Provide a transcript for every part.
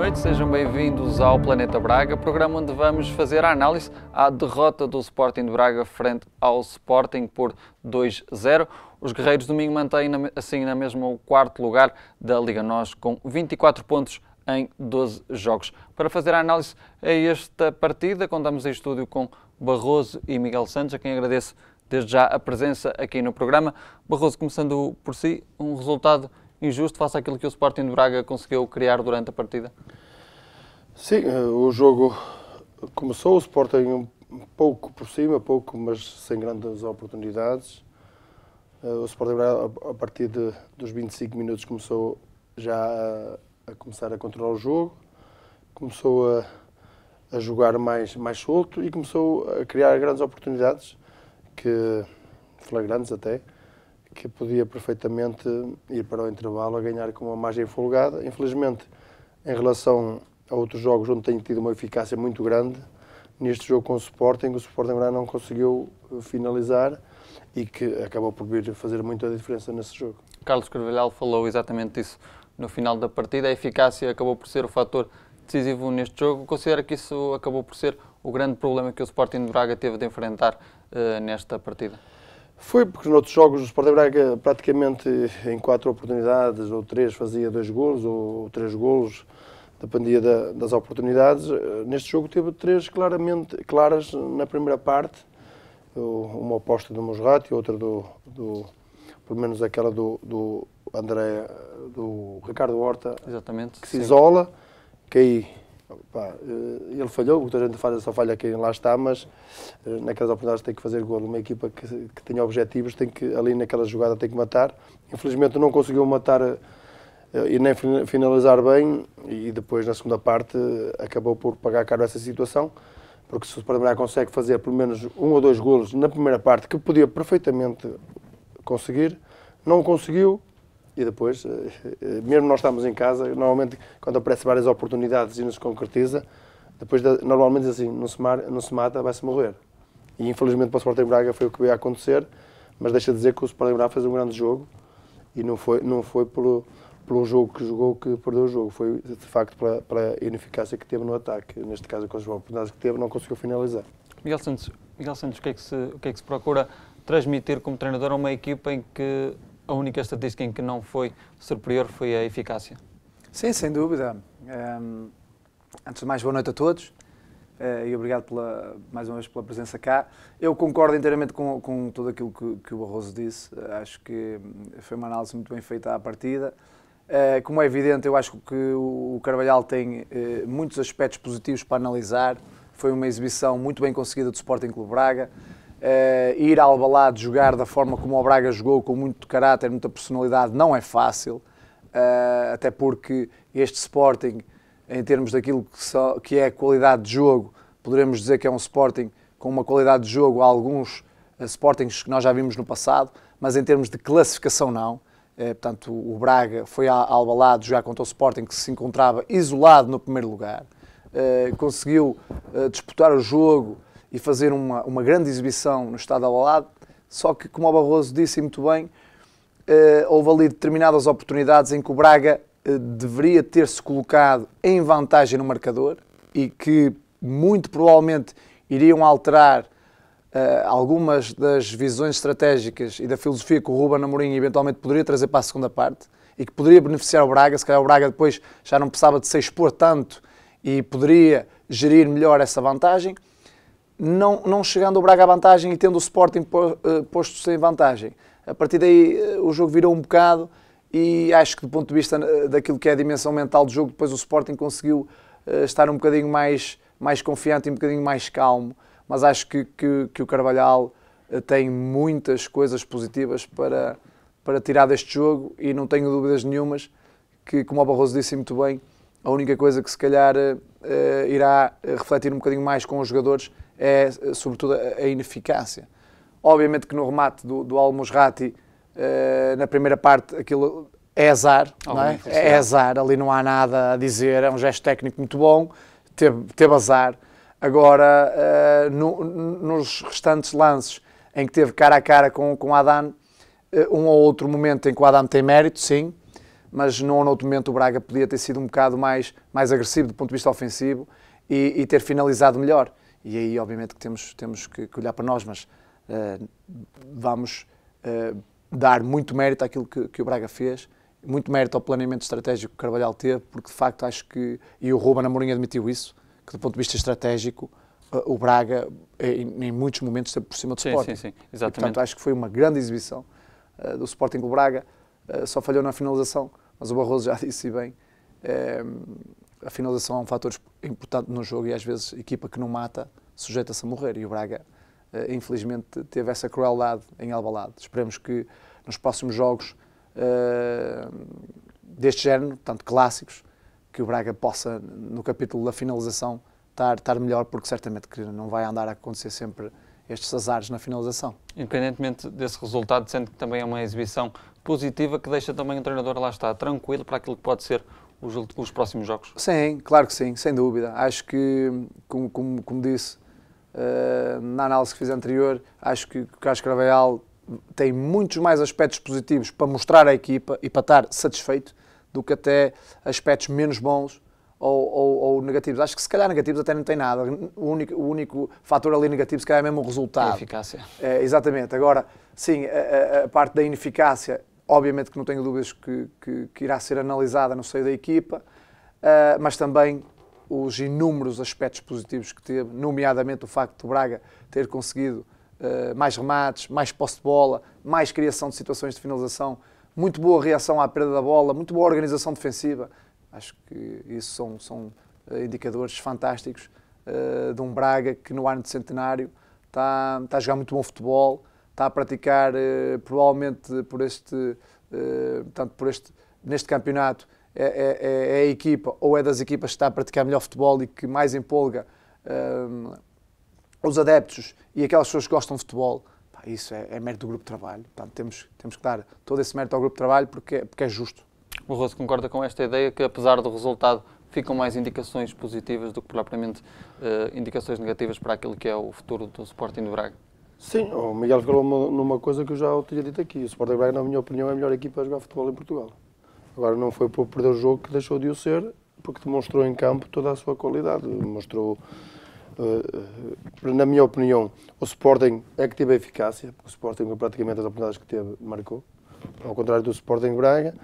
noite, sejam bem-vindos ao Planeta Braga, programa onde vamos fazer a análise à derrota do Sporting de Braga frente ao Sporting por 2-0. Os Guerreiros domingo mantêm assim na mesma o quarto lugar da Liga Nós com 24 pontos em 12 jogos. Para fazer a análise a esta partida, contamos em estúdio com Barroso e Miguel Santos, a quem agradeço desde já a presença aqui no programa. Barroso, começando por si, um resultado injusto face àquilo que o Sporting de Braga conseguiu criar durante a partida? Sim, eh, o jogo começou, o Sporting um pouco por cima, pouco, mas sem grandes oportunidades. Eh, o Sporting de Braga, a partir de, dos 25 minutos, começou já a, a começar a controlar o jogo, começou a, a jogar mais, mais solto e começou a criar grandes oportunidades, que flagrantes até, que podia perfeitamente ir para o intervalo a ganhar com uma margem folgada. Infelizmente, em relação a outros jogos onde tem tido uma eficácia muito grande, neste jogo com o Sporting, o Sporting agora não conseguiu eh, finalizar e que acabou por vir fazer muita diferença nesse jogo. Carlos Carvalhal falou exatamente isso no final da partida. A eficácia acabou por ser o fator decisivo neste jogo. Considera que isso acabou por ser o grande problema que o Sporting de Braga teve de enfrentar uh, nesta partida? Foi porque noutros jogos o Sporting Braga praticamente em quatro oportunidades ou três fazia dois golos ou três golos, dependia da, das oportunidades. Neste jogo teve três claramente claras na primeira parte, uma oposta do Mosrati, outra do, do pelo menos aquela do, do André, do Ricardo Horta, Exatamente, que se sim. isola, que aí Pá, eh, ele falhou, o que a gente faz só falha quem lá está, mas eh, naquelas oportunidades tem que fazer golo. Uma equipa que, que objetivos tem que, ali naquela jogada, tem que matar. Infelizmente não conseguiu matar eh, e nem finalizar bem e depois na segunda parte acabou por pagar caro essa situação porque se o Palmeiras consegue fazer pelo menos um ou dois golos na primeira parte que podia perfeitamente conseguir não conseguiu e depois, eh, eh, mesmo nós estamos em casa, normalmente quando aparecem várias oportunidades e nos concretiza, depois normalmente assim, não se, mar, não se mata, vai-se morrer. E infelizmente para o Sporting Braga foi o que veio a acontecer, mas deixa de dizer que o Sporting Braga fez um grande jogo e não foi, não foi pelo, pelo jogo que jogou que perdeu o jogo, foi de facto pela, pela ineficácia que teve no ataque. Neste caso, com as oportunidades que teve, não conseguiu finalizar. Miguel Santos, Miguel Santos o, que é que se, o que é que se procura transmitir como treinador a uma equipa em que a única estatística em que não foi superior foi a eficácia. Sim, sem dúvida. Um, ehm, antes de mais, boa noite a todos. Uh, e obrigado pela, mais uma vez pela presença cá. Eu concordo inteiramente com, com tudo aquilo que, que o Barroso disse. acho que foi uma análise muito bem feita à partida. Uh, como é evidente, eu acho que o, o Carvalhal tem eh, muitos aspectos positivos para analisar. Foi uma exibição muito bem conseguida do Sporting Clube Braga. Uh, ir ao balado jogar da forma como o Braga jogou, com muito caráter, muita personalidade, não é fácil, uh, até porque este Sporting, em termos daquilo que, só, que, é qualidade de jogo, poderemos dizer que é um Sporting com uma qualidade de jogo, a alguns uh, Sportings que nós já vimos no passado, mas em termos de classificação não. portanto, o Braga foi ao balado jogar contra o Sporting, que se encontrava isolado no primeiro lugar, conseguiu disputar o jogo, e fazer uma, uma grande exibição no estado ao lado, só que, como o Barroso disse muito bem, uh, houve ali determinadas oportunidades em que o Braga uh, deveria ter-se colocado em vantagem no marcador e que muito provavelmente iriam alterar uh, algumas das visões estratégicas e da filosofia que o Ruben Amorim eventualmente poderia trazer para a segunda parte e que poderia beneficiar o Braga. Se calhar o Braga depois já não precisava de se expor tanto e poderia gerir melhor essa vantagem não, não chegando o Braga à vantagem e tendo o Sporting eh, posto sem vantagem. A partir daí eh, o jogo virou um bocado e acho que do ponto de vista eh, daquilo que é a dimensão mental do jogo, depois o Sporting conseguiu estar um bocadinho mais, mais confiante e um bocadinho mais calmo. Mas acho que, que, que o Carvalhal tem muitas coisas positivas para, para tirar deste jogo e não tenho dúvidas nenhumas que, como o Barroso disse muito bem, a única coisa que se calhar irá refletir um bocadinho mais com os jogadores é, sobretudo, a ineficácia. Obviamente que no remate do, do Al-Musrati, uh, na primeira parte, aquilo é azar, não é? é azar, ali não há nada a dizer, é um gesto técnico muito bom, teve, teve azar. Agora, uh, no, nos restantes lances em que teve cara a cara com, com Adan, uh, eh, um ou outro momento em que o Adan tem mérito, sim, mas num ou outro momento o Braga podia ter sido um bocado mais, mais agressivo do ponto de vista ofensivo e, e ter finalizado melhor e aí obviamente que temos, temos que, que olhar para nós, mas uh, vamos uh, dar muito mérito àquilo que, que, o Braga fez, muito mérito ao planeamento estratégico que o Carvalhal teve, porque de facto acho que, e o Ruben Namorinha admitiu isso, que do ponto de vista estratégico uh, o Braga em, em, muitos momentos esteve por cima do sim, Sporting. Sim, sim, exatamente. E, portanto acho que foi uma grande exibição do Sporting o Braga, só falhou na finalização, mas o Barroso já disse bem, a finalização é um fator importante no jogo e às vezes a equipa que não mata sujeita-se a morrer e o Braga uh, infelizmente teve essa crueldade em Albalade. Esperemos que nos próximos jogos uh, deste género, tanto clássicos, que o Braga possa no capítulo da finalização estar, estar melhor porque certamente que não vai andar a acontecer sempre estes azares na finalização. Independentemente desse resultado, sendo que também é uma exibição positiva que deixa também o treinador lá estar tranquilo para aquilo que pode ser os, os próximos jogos? Sim, claro que sim, sem dúvida. Acho que, como, como, como disse uh, na análise que fiz anterior, acho que o Carlos Carvalhal tem muitos mais aspectos positivos para mostrar à equipa e para estar satisfeito do que até aspectos menos bons ou, ou, ou, negativos. Acho que se calhar negativos até não tem nada. O único, o único fator ali negativo se calhar é mesmo o resultado. A eficácia. É, exatamente. Agora, sim, a, a, parte da ineficácia Obviamente que não tenho dúvidas que, que, que irá ser analisada no seio da equipa, uh, mas também os inúmeros aspectos positivos que teve, nomeadamente o facto do Braga ter conseguido uh, mais remates, mais posse de bola, mais criação de situações de finalização, muito boa reação à perda da bola, muito boa organização defensiva. Acho que isso são, são eh, indicadores fantásticos uh, de um Braga que no ano de centenário está, está a jogar muito bom futebol, está a praticar eh, provavelmente por este, eh, portanto, por este, neste campeonato é, é, é, é, a equipa ou é das equipas que está a praticar melhor futebol e que mais empolga ehm, os adeptos e aquelas pessoas que gostam de futebol, pá, isso é, é, mérito do grupo de trabalho. Portanto, temos, temos que dar todo esse mérito ao grupo de trabalho porque, é, porque é justo. O Rosso concorda com esta ideia que, apesar do resultado, ficam mais indicações positivas do que propriamente uh, indicações negativas para aquilo que é o futuro do Sporting de Braga? Sim, o Miguel falou numa coisa que eu já tinha dito aqui. O Sporting Braga, na minha opinião, é a melhor equipa a jogar futebol em Portugal. Agora, não foi por perder o jogo que deixou de o ser, porque demonstrou em campo toda a sua qualidade. Mostrou, eh, eh, na minha opinião, o Sporting é que teve a eficácia, porque o Sporting, praticamente as oportunidades que teve, marcou. Ao contrário do Sporting Braga,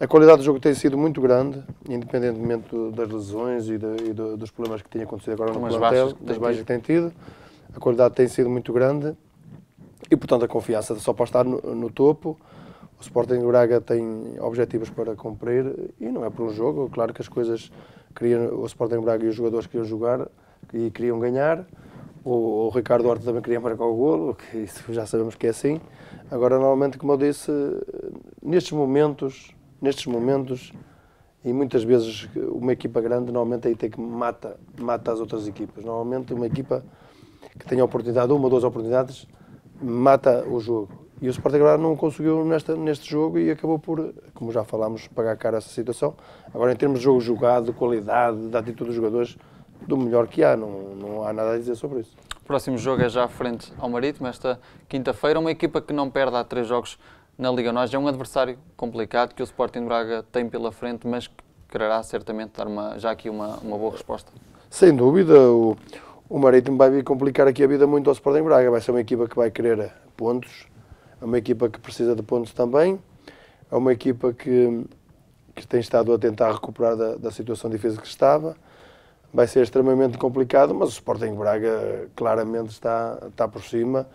a qualidade do jogo tem sido muito grande, independentemente das lesões e, de, e dos problemas que têm acontecido agora no plantel, baixas das baixas que tem tido a qualidade tem sido muito grande e, portanto, a confiança só pode estar no, no topo. O Sporting de Braga tem objetivos para cumprir e não é por um jogo. Claro que as coisas queriam, o Sporting de Braga e os jogadores queriam jogar e queriam ganhar. O, o Ricardo Horta também queria marcar o golo, que isso já sabemos que é assim. Agora, normalmente, como eu disse, nestes momentos, nestes momentos, e muitas vezes uma equipa grande normalmente aí tem que mata, mata as outras equipas. Normalmente uma equipa que tem a oportunidade, uma ou duas oportunidades, mata o jogo. E o Sporting agora não conseguiu nesta, neste jogo e acabou por, como já falámos, pagar caro essa situação. Agora, em termos de jogo jogado, de qualidade, da atitude dos jogadores, do melhor que há, não, não há nada a dizer sobre isso. O próximo jogo é já frente ao Marítimo, esta quinta-feira. Uma equipa que não perde há três jogos na Liga Nós. É um adversário complicado que o Sporting Braga tem pela frente, mas que quererá certamente dar uma, já aqui uma, uma boa resposta. Sem dúvida. O o Marítimo vai vir complicar aqui a vida muito ao Sporting Braga. Vai ser uma equipa que vai querer pontos, é uma equipa que precisa de pontos também, é uma equipa que, que tem estado a tentar recuperar da, da situação difícil que estava. Vai ser extremamente complicado, mas o Sporting Braga claramente está, está por cima.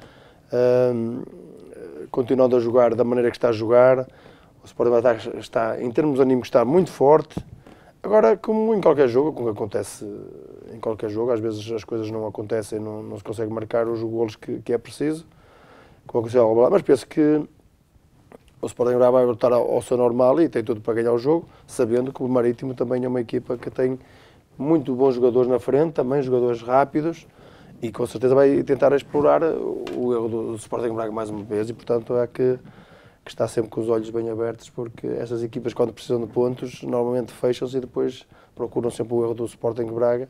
Um, continuando a jogar da maneira que está a jogar, o Sporting Braga está, está em termos anímicos, está muito forte. Agora, como em qualquer jogo, como acontece em qualquer jogo. Às vezes as coisas não acontecem, não, não se consegue marcar os golos que, que é preciso. Mas penso que o Sporting Braga vai voltar ao seu normal e tem tudo para ganhar o jogo, sabendo que o Marítimo também é uma equipa que tem muito bons jogadores na frente, também jogadores rápidos e com certeza vai tentar explorar o erro do Sporting Braga mais uma vez e portanto há é que, que estar sempre com os olhos bem abertos porque essas equipas quando precisam de pontos normalmente fecham-se e depois procuram sempre o erro do Sporting Braga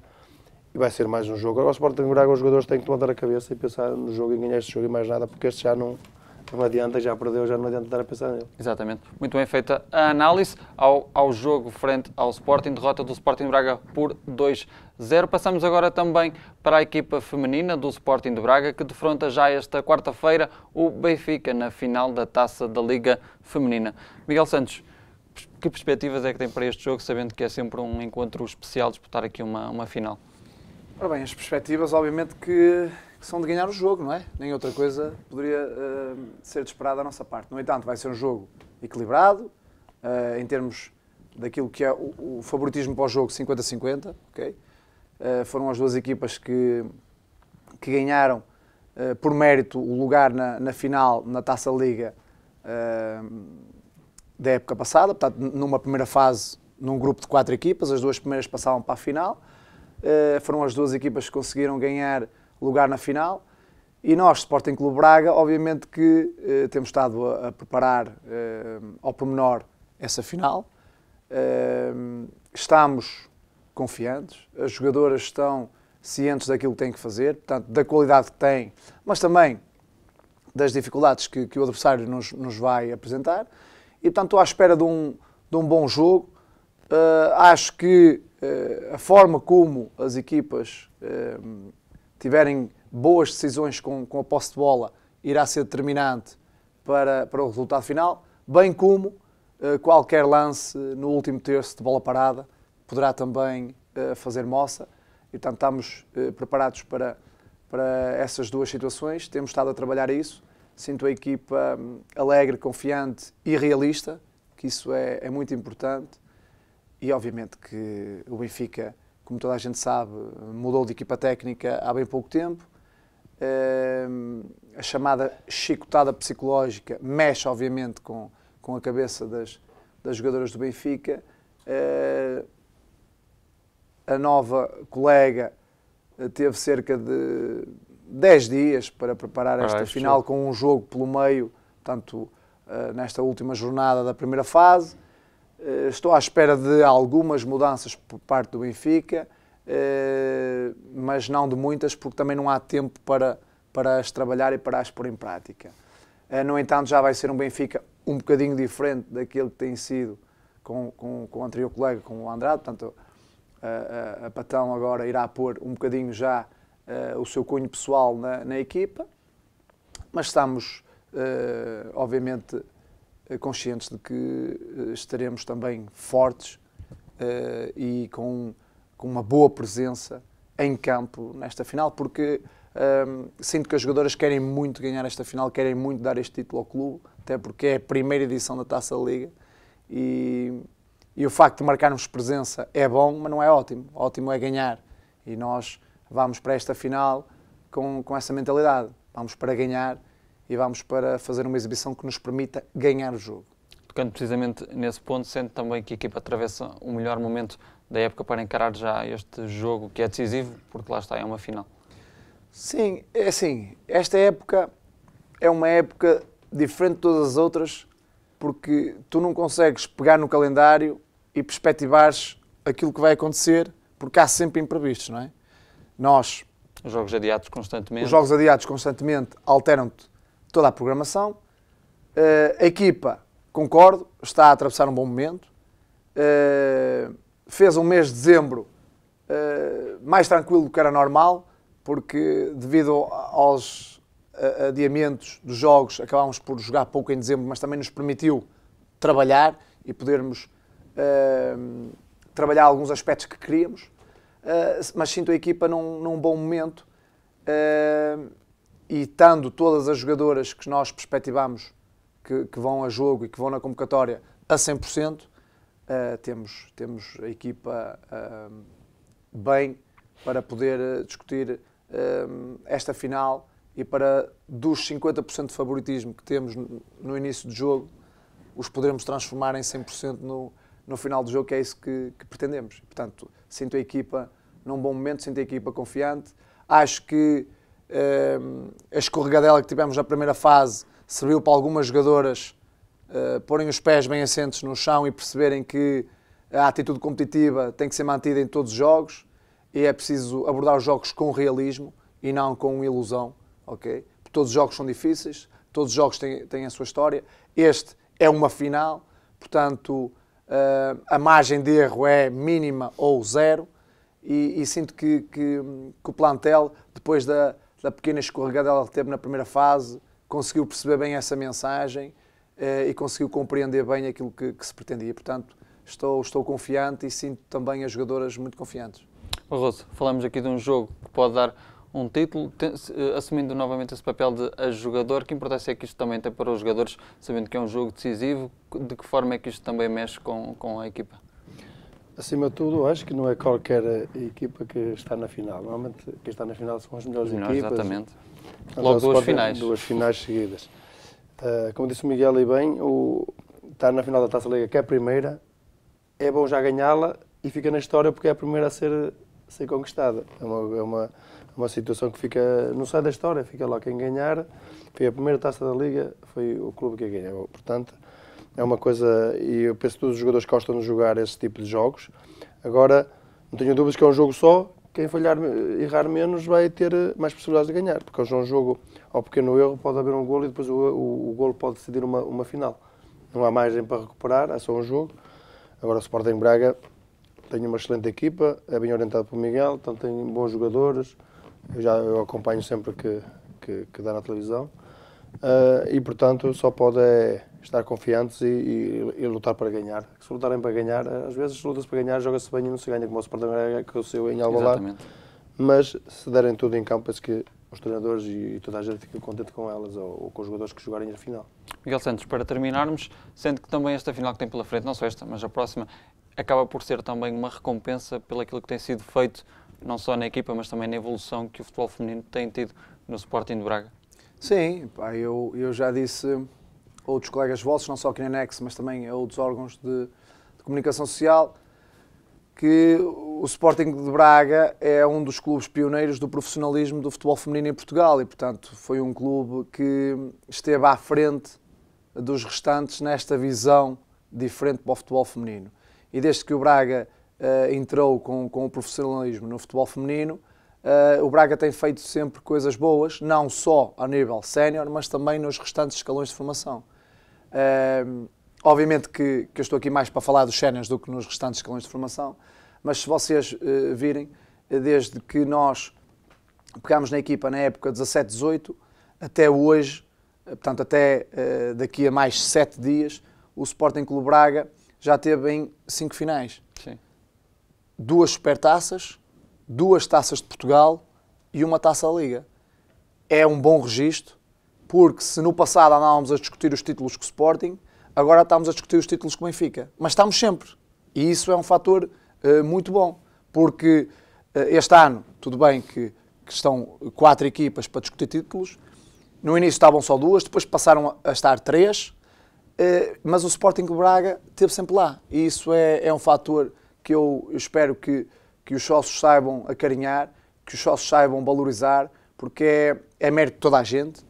e vai ser mais um jogo. Agora o Sporting Braga, os jogadores têm que levantar a cabeça e pensar no jogo e ganhar este jogo e mais nada, porque este já não, não adianta, já perdeu, já não adianta estar a pensar nele. Exatamente. Muito bem feita a análise ao, ao jogo frente ao Sporting, derrota do Sporting Braga por 2 0. Passamos agora também para a equipa feminina do Sporting de Braga, que defronta já esta quarta-feira o Benfica na final da Taça da Liga Feminina. Miguel Santos, que perspectivas é que tem para este jogo, sabendo que é sempre um encontro especial disputar aqui uma, uma final? Ora bem, as perspectivas, obviamente, que, que, são de ganhar o jogo, não é? Nem outra coisa poderia uh, ser esperar da nossa parte. No entanto, vai ser um jogo equilibrado, uh, em termos daquilo que é o, o favoritismo para o jogo 50-50, ok? Uh, foram as duas equipas que, que ganharam por mérito o lugar na, na final, na Taça Liga, da época passada, portanto, numa primeira fase, num grupo de quatro equipas, as duas primeiras passavam para a final, eh, foram as duas equipas que conseguiram ganhar lugar na final. E nós, Sporting Clube Braga, obviamente que eh, temos estado a, a preparar eh, ao pormenor essa final. Eh, estamos confiantes, as jogadoras estão cientes daquilo que têm que fazer, portanto, da qualidade que têm, mas também das dificuldades que, que o adversário nos, nos, vai apresentar. E, portanto, estou à espera de um, de um bom jogo. Eh, acho que eh, a forma como as equipas ehm, tiverem boas decisões com, com a posse de bola irá ser determinante para, para o resultado final, bem como eh, qualquer lance no último terço de bola parada poderá também eh, fazer moça. E, portanto, estamos preparados para, para essas duas situações. Temos estado a trabalhar isso. Sinto a equipa hum, alegre, confiante e realista, que isso é, é muito importante e obviamente que o Benfica, como toda a gente sabe, mudou de equipa técnica há bem pouco tempo. Eh, a chamada chicotada psicológica mexe, obviamente, com, com a cabeça das, das jogadoras do Benfica. Eh, a nova colega eh, teve cerca de 10 dias para preparar esta ah, final, com um jogo pelo meio, tanto nesta última jornada da primeira fase eh, estou à espera de algumas mudanças por parte do Benfica, eh, mas não de muitas, porque também não há tempo para, para as trabalhar e para as pôr em prática. Eh, no entanto, já vai ser um Benfica um bocadinho diferente daquele que tem sido com, com, com o anterior colega, com o Andrade. Portanto, a, a, a Patão agora irá pôr um bocadinho já o seu cunho pessoal na, na equipa, mas estamos, obviamente, eh, conscientes de que eh, estaremos também fortes uh, e com, com, uma boa presença em campo nesta final, porque um, ehm, sinto que as jogadoras querem muito ganhar esta final, querem muito dar este título ao clube, até porque é a primeira edição da Taça Liga e, e o facto de marcarmos presença é bom, mas não é ótimo. O ótimo é ganhar e nós vamos para esta final com, com essa mentalidade. Vamos para ganhar e vamos para fazer uma exibição que nos permita ganhar o jogo. Tocando precisamente nesse ponto, sendo também que a equipa atravessa o melhor momento da época para encarar já este jogo que é decisivo, porque lá está, é uma final. Sim, é assim, esta época é uma época diferente de todas as outras, porque tu não consegues pegar no calendário e perspectivares aquilo que vai acontecer, porque há sempre imprevistos, não é? Nós. Os jogos adiados constantemente. Os jogos adiados constantemente alteram-te toda a programação. Uh, a equipa, concordo, está a atravessar um bom momento. Uh, fez um mês de dezembro uh, mais tranquilo do que era normal, porque devido aos adiamentos dos jogos, acabámos por jogar pouco em dezembro, mas também nos permitiu trabalhar e podermos trabalhar alguns aspectos que queríamos. mas sinto a equipa num, num bom momento e estando todas as jogadoras que nós perspectivamos que, que, vão a jogo e que vão na convocatória a 100%, uh, eh, temos, temos a equipa uh, bem para poder eh, discutir uh, esta final e para dos 50% de favoritismo que temos no, no início do jogo, os podermos transformar em 100% no, no final do jogo, que é isso que, que pretendemos. Portanto, sinto a equipa num bom momento, sinto a equipa confiante. Acho que Ehm, a escorregadela que tivemos na primeira fase serviu para algumas jogadoras uh, porem os pés bem assentes no chão e perceberem que a atitude competitiva tem que ser mantida em todos os jogos e é preciso abordar os jogos com realismo e não com ilusão, ok? Porque todos os jogos são difíceis, todos os jogos têm, têm a sua história. Este é uma final, portanto uh, a margem de erro é mínima ou zero e, e sinto que, que, que o plantel, depois da da pequena escorregada que ela teve na primeira fase, conseguiu perceber bem essa mensagem eh, e conseguiu compreender bem aquilo que, que, se pretendia. Portanto, estou, estou confiante e sinto também as jogadoras muito confiantes. Barroso, falamos aqui de um jogo que pode dar um título, assumindo novamente esse papel de a jogador, que importância é que isto também tem para os jogadores, sabendo que é um jogo decisivo, de que forma é que isto também mexe com, com a equipa? Acima de tudo, acho que não é qualquer eh, equipa que está na final. Normalmente, quem está na final são as melhores, melhores equipas. Exatamente. Então, Logo duas finais. Duas finais seguidas. Uh, como disse o Miguel e bem, o, estar tá na final da Taça Liga, que é a primeira, é bom já ganhá-la e fica na história porque é a primeira a ser, ser conquistada. É uma, é uma, é uma situação que fica, não sai da história, fica lá quem ganhar. Foi a primeira Taça da Liga, foi o clube que ganhou. Portanto, é uma coisa, e eu penso que todos os jogadores gostam de jogar esse tipo de jogos. Agora, não tenho dúvidas que é um jogo só, quem falhar, errar menos vai ter mais possibilidades de ganhar, porque hoje é um jogo ao pequeno erro, pode haver um golo e depois o, o, o golo pode decidir uma, uma final. Não há margem para recuperar, é só um jogo. Agora o Sporting Braga tem uma excelente equipa, é bem orientado pelo Miguel, então tem bons jogadores, eu já eu acompanho sempre que, que, que dá na televisão. Ah, e, portanto, só pode é estar confiantes e, e, e, lutar para ganhar. Se lutarem para ganhar, eh, às vezes luta-se para ganhar, joga-se bem e não se ganha, como o Sporting aconteceu em Alvalade. Exatamente. Mas se derem tudo em campo, penso que os treinadores e, e toda a gente fica contente com elas ou, ou, com os jogadores que jogarem a final. Miguel Santos, para terminarmos, sendo que também esta final que tem pela frente, não só esta, mas a próxima, acaba por ser também uma recompensa pelo aquilo que tem sido feito, não só na equipa, mas também na evolução que o futebol feminino tem tido no Sporting de Braga. Sim, pá, eu, eu já disse a outros colegas vossos, não só aqui na Nex, mas também a outros órgãos de, de comunicação social, que o Sporting de Braga é um dos clubes pioneiros do profissionalismo do futebol feminino em Portugal e, portanto, foi um clube que esteve à frente dos restantes nesta visão diferente para o futebol feminino. E desde que o Braga uh, entrou com, com o profissionalismo no futebol feminino, eh, o Braga tem feito sempre coisas boas, não só a nível sénior, mas também nos restantes escalões de formação. Eh, obviamente que, que eu estou aqui mais para falar dos séniores do que nos restantes escalões de formação, mas se vocês eh, virem, desde que nós pegámos na equipa na época 17-18 até hoje, portanto até daqui a mais sete dias, o Sporting Clube Braga já teve em cinco finais. Sim. Duas supertaças, duas taças de Portugal e uma taça da Liga. É um bom registro, porque se no passado andávamos a discutir os títulos com o Sporting, agora estamos a discutir os títulos com o Benfica. Mas estamos sempre. E isso é um fator uh, muito bom, porque uh, este ano, tudo bem que, que estão quatro equipas para discutir títulos, no início estavam só duas, depois passaram a estar três, uh, mas o Sporting Braga esteve sempre lá. E isso é, é um fator que eu, eu espero que que os sócios saibam acarinhar, que os sócios saibam valorizar, porque é, é mérito de toda a gente, uh,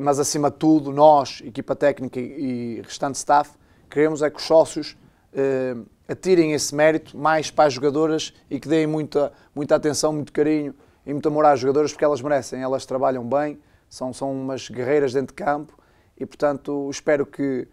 mas acima de tudo, nós, equipa técnica e, e restante staff, queremos é que os sócios uh, atirem esse mérito mais para as jogadoras e que deem muita, muita atenção, muito carinho e muito amor às jogadoras, porque elas merecem, elas trabalham bem, são, são umas guerreiras dentro de campo e, portanto, espero que,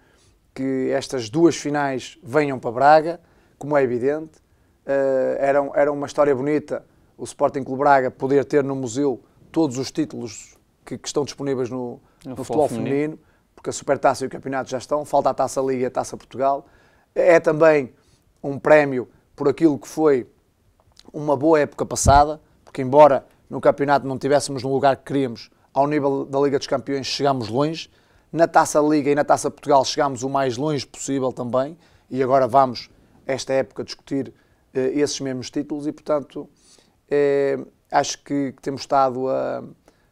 que estas duas finais venham para Braga, como é evidente, eh, era, era uma história bonita o Sporting Clube Braga poder ter no museu todos os títulos que, que estão disponíveis no, no futebol feminino. feminino, porque a Supertaça e o Campeonato já estão, falta a Taça Liga e a Taça Portugal. É também um prémio por aquilo que foi uma boa época passada, porque embora no campeonato não tivéssemos no lugar que queríamos, ao nível da Liga dos Campeões chegámos longe, na Taça Liga e na Taça Portugal chegámos o mais longe possível também, e agora vamos, esta época, discutir eh, esses mesmos títulos e, portanto, é, acho que, que, temos estado a,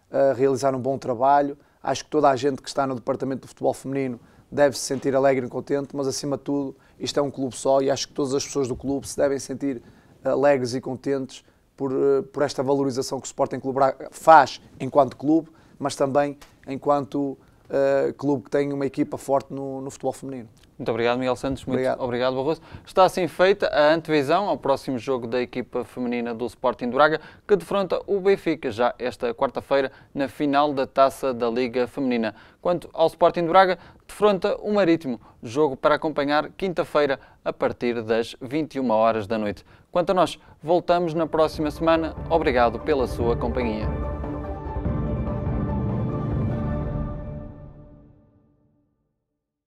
a, realizar um bom trabalho. Acho que toda a gente que está no departamento do futebol feminino deve se sentir alegre e contente, mas acima de tudo, isto é um clube só e acho que todas as pessoas do clube se devem sentir eh, alegres e contentes por, por esta valorização que o Sporting Clube faz enquanto clube, mas também enquanto uh, clube que tem uma equipa forte no, no futebol feminino. Muito obrigado, Miguel Santos. Muito obrigado. obrigado, Barroso. Está assim feita a antevisão ao próximo jogo da equipa feminina do Sporting de Braga, que defronta o Benfica já esta quarta-feira na final da Taça da Liga Feminina. Quanto ao Sporting de Braga, defronta o Marítimo, jogo para acompanhar quinta-feira a partir das 21 horas da noite. Quanto a nós, voltamos na próxima semana. Obrigado pela sua companhia.